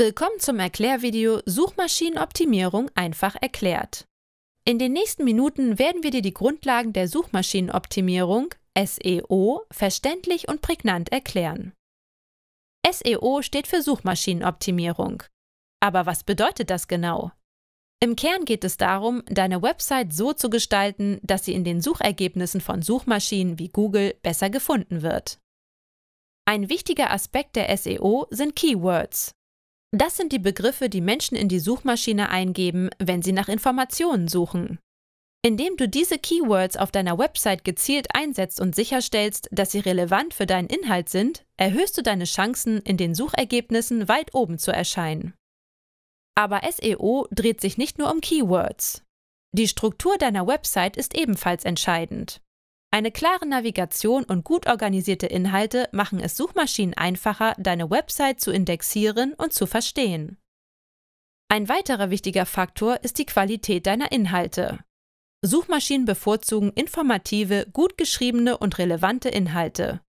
Willkommen zum Erklärvideo Suchmaschinenoptimierung einfach erklärt. In den nächsten Minuten werden wir dir die Grundlagen der Suchmaschinenoptimierung SEO verständlich und prägnant erklären. SEO steht für Suchmaschinenoptimierung. Aber was bedeutet das genau? Im Kern geht es darum, deine Website so zu gestalten, dass sie in den Suchergebnissen von Suchmaschinen wie Google besser gefunden wird. Ein wichtiger Aspekt der SEO sind Keywords, das sind die Begriffe, die Menschen in die Suchmaschine eingeben, wenn sie nach Informationen suchen. Indem du diese Keywords auf deiner Website gezielt einsetzt und sicherstellst, dass sie relevant für deinen Inhalt sind, erhöhst du deine Chancen, in den Suchergebnissen weit oben zu erscheinen. Aber SEO dreht sich nicht nur um Keywords. Die Struktur deiner Website ist ebenfalls entscheidend. Eine klare Navigation und gut organisierte Inhalte machen es Suchmaschinen einfacher, deine Website zu indexieren und zu verstehen. Ein weiterer wichtiger Faktor ist die Qualität deiner Inhalte. Suchmaschinen bevorzugen informative, gut geschriebene und relevante Inhalte.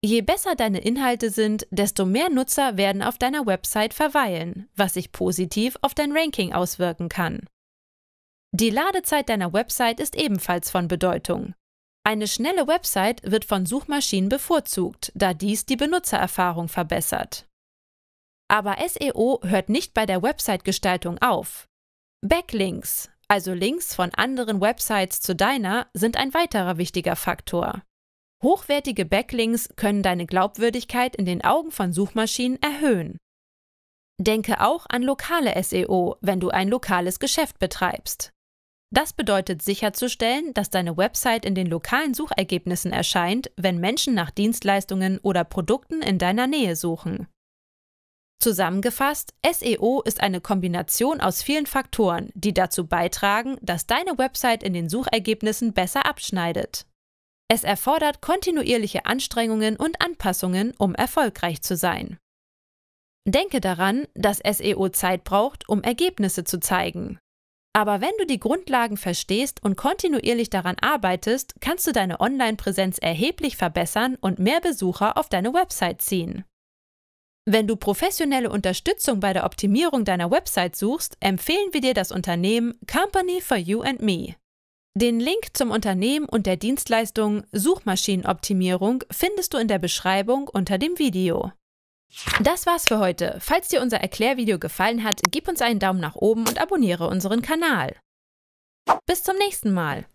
Je besser deine Inhalte sind, desto mehr Nutzer werden auf deiner Website verweilen, was sich positiv auf dein Ranking auswirken kann. Die Ladezeit deiner Website ist ebenfalls von Bedeutung. Eine schnelle Website wird von Suchmaschinen bevorzugt, da dies die Benutzererfahrung verbessert. Aber SEO hört nicht bei der Website-Gestaltung auf. Backlinks, also Links von anderen Websites zu deiner, sind ein weiterer wichtiger Faktor. Hochwertige Backlinks können deine Glaubwürdigkeit in den Augen von Suchmaschinen erhöhen. Denke auch an lokale SEO, wenn du ein lokales Geschäft betreibst. Das bedeutet sicherzustellen, dass deine Website in den lokalen Suchergebnissen erscheint, wenn Menschen nach Dienstleistungen oder Produkten in deiner Nähe suchen. Zusammengefasst, SEO ist eine Kombination aus vielen Faktoren, die dazu beitragen, dass deine Website in den Suchergebnissen besser abschneidet. Es erfordert kontinuierliche Anstrengungen und Anpassungen, um erfolgreich zu sein. Denke daran, dass SEO Zeit braucht, um Ergebnisse zu zeigen. Aber wenn du die Grundlagen verstehst und kontinuierlich daran arbeitest, kannst du deine Online-Präsenz erheblich verbessern und mehr Besucher auf deine Website ziehen. Wenn du professionelle Unterstützung bei der Optimierung deiner Website suchst, empfehlen wir dir das Unternehmen Company for You and Me. Den Link zum Unternehmen und der Dienstleistung Suchmaschinenoptimierung findest du in der Beschreibung unter dem Video. Das war's für heute. Falls dir unser Erklärvideo gefallen hat, gib uns einen Daumen nach oben und abonniere unseren Kanal. Bis zum nächsten Mal.